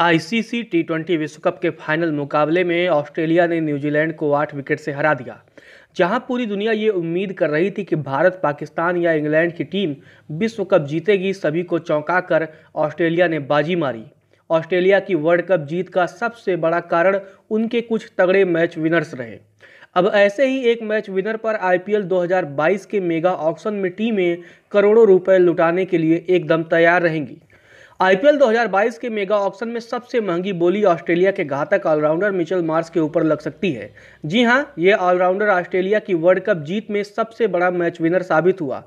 ICC T twenty विश्व cup के final मुकाबले में ऑस्ट्रेलिया ने न्यूजीलैंड को आठ विकेट से हरा दिया जहां पूरी दुनिया ये उम्मीद कर रही थी कि भारत पाकिस्तान या इंग्लैंड की टीम विश्व कप जीतेगी सभी को चौंकाकर ऑस्ट्रेलिया ने बाजी मारी ऑस्ट्रेलिया की वर्ल्ड कप जीत का सबसे बड़ा कारण उनके कुछ तगड़े मैच विनर्स रहे अब ऐसे ही एक मैच विनर पर आईपीएल 2022 के मेगा ऑक्शन में टीमें करोड़ों रुपए लुटाने के लिए एकदम तैयार रहेंगी आईपीएल 2022 के मेगा ऑक्शन में सबसे महंगी बोली ऑस्ट्रेलिया के घातक ऑलराउंडर मिचेल मार्स के ऊपर लग सकती है जी हां ये ऑलराउंडर ऑस्ट्रेलिया की वर्ल्ड कप जीत में सबसे बड़ा मैच विनर साबित हुआ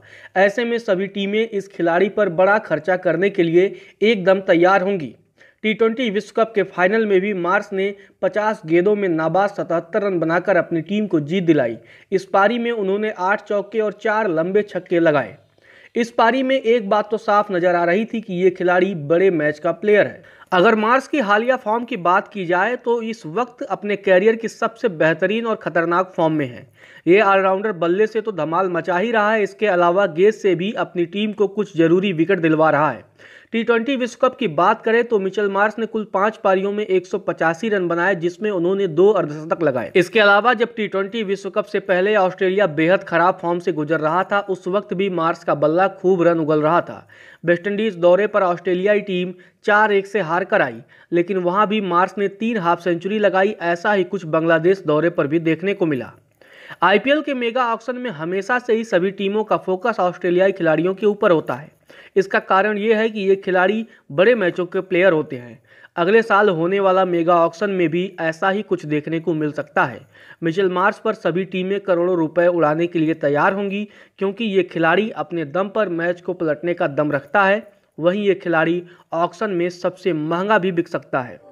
ऐसे में सभी टीमें इस खिलाड़ी पर बड़ा खर्चा करने के लिए एकदम तैयार होंगी टी ट्वेंटी विश्व कप के फाइनल में भी मार्स ने 50 गेंदों में नाबाद सतहत्तर रन बनाकर अपनी टीम को जीत दिलाई इस पारी में उन्होंने आठ चौके और चार लंबे छक्के लगाए इस पारी में एक बात तो साफ नजर आ रही थी कि ये खिलाड़ी बड़े मैच का प्लेयर है अगर मार्स की हालिया फॉर्म की बात की जाए तो इस वक्त अपने कैरियर की सबसे बेहतरीन और ख़तरनाक फॉर्म में है ये ऑलराउंडर बल्ले से तो धमाल मचा ही रहा है इसके अलावा गेंद से भी अपनी टीम को कुछ ज़रूरी विकेट दिलवा रहा है टी ट्वेंटी विश्व कप की बात करें तो मिचल मार्स ने कुल पांच पारियों में एक रन बनाए जिसमें उन्होंने दो अर्धशतक लगाए इसके अलावा जब टी ट्वेंटी विश्व कप से पहले ऑस्ट्रेलिया बेहद खराब फॉर्म से गुजर रहा था उस वक्त भी मार्स का बल्ला खूब रन उगल रहा था वेस्टइंडीज दौरे पर ऑस्ट्रेलियाई टीम चार एक से हार कर आई लेकिन वहां भी मार्स ने तीन हाफ सेंचुरी लगाई ऐसा ही कुछ बांग्लादेश दौरे पर भी देखने को मिला आईपीएल के मेगा ऑक्शन में हमेशा से ही सभी टीमों का फोकस ऑस्ट्रेलियाई खिलाड़ियों के ऊपर होता है इसका कारण ये है कि ये खिलाड़ी बड़े मैचों के प्लेयर होते हैं अगले साल होने वाला मेगा ऑक्शन में भी ऐसा ही कुछ देखने को मिल सकता है मिशेल मार्च पर सभी टीमें करोड़ों रुपए उड़ाने के लिए तैयार होंगी क्योंकि ये खिलाड़ी अपने दम पर मैच को पलटने का दम रखता है वहीं ये खिलाड़ी ऑक्शन में सबसे महंगा भी बिक सकता है